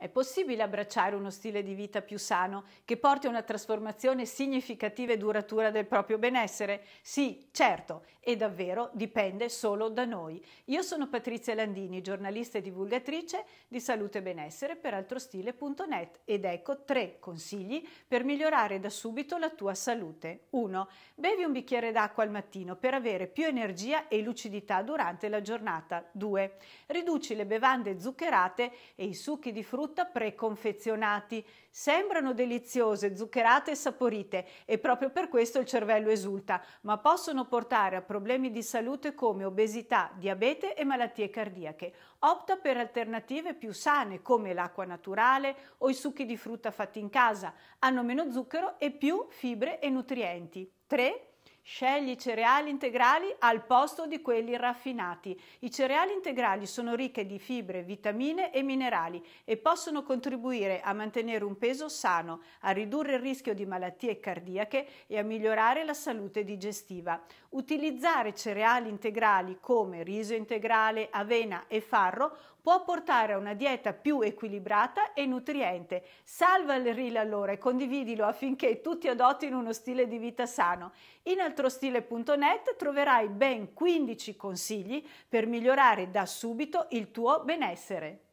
È possibile abbracciare uno stile di vita più sano che porti a una trasformazione significativa e duratura del proprio benessere? Sì, certo, e davvero dipende solo da noi. Io sono Patrizia Landini, giornalista e divulgatrice di salute e benessere per altrostile.net ed ecco tre consigli per migliorare da subito la tua salute. 1. Bevi un bicchiere d'acqua al mattino per avere più energia e lucidità durante la giornata. 2. Riduci le bevande zuccherate e i succhi di frutta frutta preconfezionati. Sembrano deliziose, zuccherate e saporite e proprio per questo il cervello esulta, ma possono portare a problemi di salute come obesità, diabete e malattie cardiache. Opta per alternative più sane come l'acqua naturale o i succhi di frutta fatti in casa. Hanno meno zucchero e più fibre e nutrienti. 3. Scegli cereali integrali al posto di quelli raffinati. I cereali integrali sono ricchi di fibre, vitamine e minerali e possono contribuire a mantenere un peso sano, a ridurre il rischio di malattie cardiache e a migliorare la salute digestiva. Utilizzare cereali integrali come riso integrale, avena e farro può portare a una dieta più equilibrata e nutriente. Salva il reel allora e condividilo affinché tutti adottino uno stile di vita sano. In altrostile.net troverai ben 15 consigli per migliorare da subito il tuo benessere.